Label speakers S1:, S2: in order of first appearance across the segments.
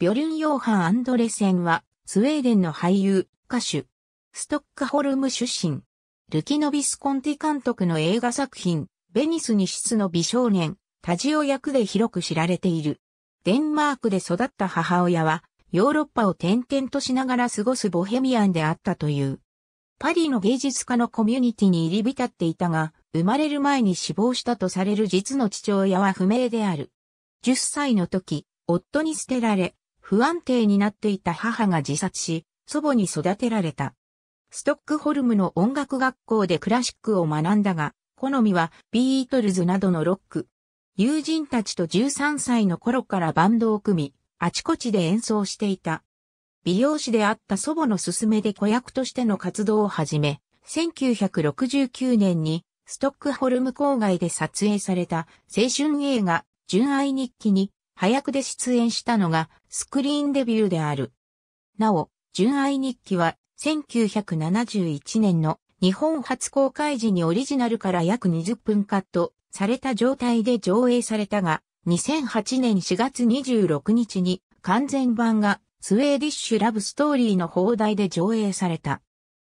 S1: ビョルン・ヨーハン・アンドレセンは、スウェーデンの俳優、歌手、ストックホルム出身、ルキノビスコンティ監督の映画作品、ベニスに質の美少年、タジオ役で広く知られている。デンマークで育った母親は、ヨーロッパを転々としながら過ごすボヘミアンであったという。パリの芸術家のコミュニティに入り浸っていたが、生まれる前に死亡したとされる実の父親は不明である。10歳の時、夫に捨てられ、不安定になっていた母が自殺し、祖母に育てられた。ストックホルムの音楽学校でクラシックを学んだが、好みはビートルズなどのロック。友人たちと13歳の頃からバンドを組み、あちこちで演奏していた。美容師であった祖母の勧めで子役としての活動を始め、1969年にストックホルム郊外で撮影された青春映画純愛日記に早くで出演したのがスクリーンデビューである。なお、純愛日記は1971年の日本初公開時にオリジナルから約20分カットされた状態で上映されたが、2008年4月26日に完全版がスウェーディッシュラブストーリーの放題で上映された。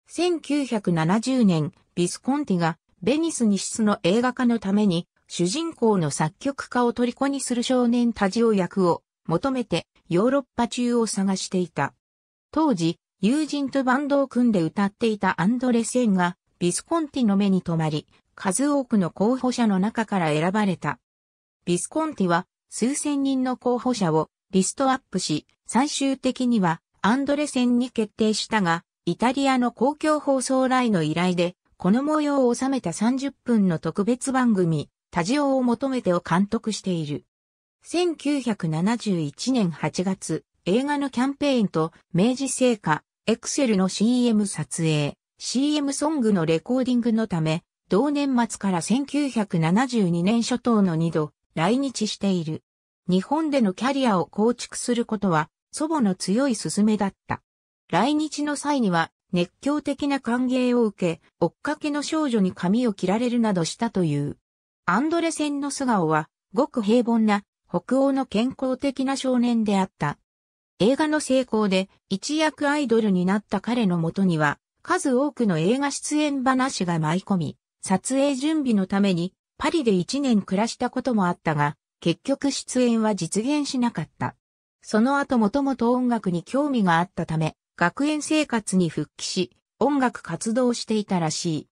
S1: 1970年、ビスコンティがベニス西出の映画化のために主人公の作曲家を虜にする少年タジオ役を求めてヨーロッパ中を探していた。当時、友人とバンドを組んで歌っていたアンドレセンが、ビスコンティの目に留まり、数多くの候補者の中から選ばれた。ビスコンティは、数千人の候補者をリストアップし、最終的にはアンドレセンに決定したが、イタリアの公共放送来の依頼で、この模様を収めた30分の特別番組、タジオを求めてを監督している。1971年8月、映画のキャンペーンと明治製菓、エクセルの CM 撮影、CM ソングのレコーディングのため、同年末から1972年初頭の2度来日している。日本でのキャリアを構築することは祖母の強い勧めだった。来日の際には熱狂的な歓迎を受け、追っかけの少女に髪を切られるなどしたという。アンドレセンの素顔は、ごく平凡な北欧の健康的な少年であった。映画の成功で一躍アイドルになった彼のもとには数多くの映画出演話が舞い込み、撮影準備のためにパリで1年暮らしたこともあったが、結局出演は実現しなかった。その後もともと音楽に興味があったため、学園生活に復帰し、音楽活動していたらしい。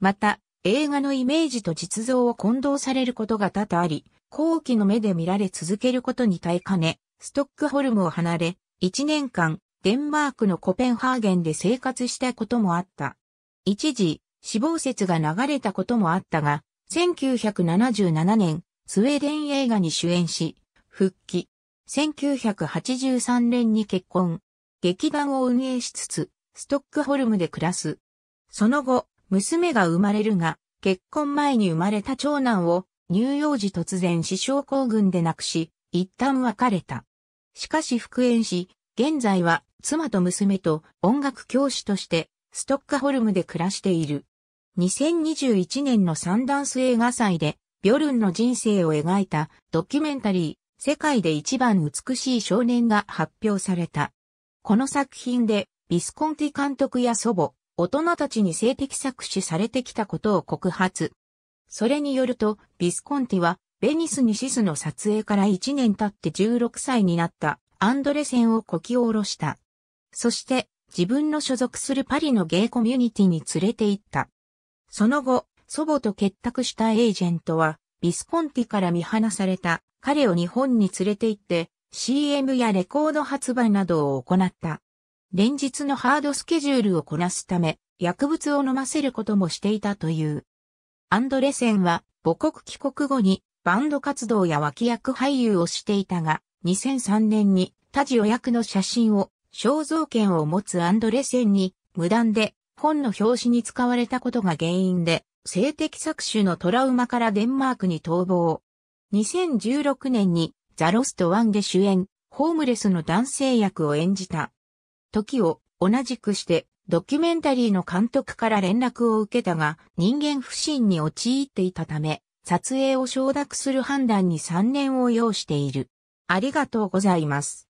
S1: また、映画のイメージと実像を混同されることが多々あり、後期の目で見られ続けることに耐えかね、ストックホルムを離れ、1年間、デンマークのコペンハーゲンで生活したこともあった。一時、死亡説が流れたこともあったが、1977年、スウェーデン映画に主演し、復帰。1983年に結婚。劇団を運営しつつ、ストックホルムで暮らす。その後、娘が生まれるが、結婚前に生まれた長男を乳幼児突然死症候群で亡くし、一旦別れた。しかし復縁し、現在は妻と娘と音楽教師としてストックホルムで暮らしている。2021年のサンダンス映画祭でビョルンの人生を描いたドキュメンタリー世界で一番美しい少年が発表された。この作品でビスコンティ監督や祖母、大人たちに性的搾取されてきたことを告発、それによると、ビスコンティは、ベニスにシスの撮影から1年経って16歳になったアンドレセンをこき下ろした。そして、自分の所属するパリのゲイコミュニティに連れて行った。その後、祖母と結託したエージェントは、ビスコンティから見放された彼を日本に連れて行って、CM やレコード発売などを行った。連日のハードスケジュールをこなすため、薬物を飲ませることもしていたという。アンドレセンは母国帰国後にバンド活動や脇役俳優をしていたが、2003年にタジオ役の写真を肖像権を持つアンドレセンに無断で本の表紙に使われたことが原因で性的搾取のトラウマからデンマークに逃亡。2016年にザ・ロスト・ワンで主演、ホームレスの男性役を演じた。時を同じくしてドキュメンタリーの監督から連絡を受けたが、人間不信に陥っていたため、撮影を承諾する判断に3年を要している。ありがとうございます。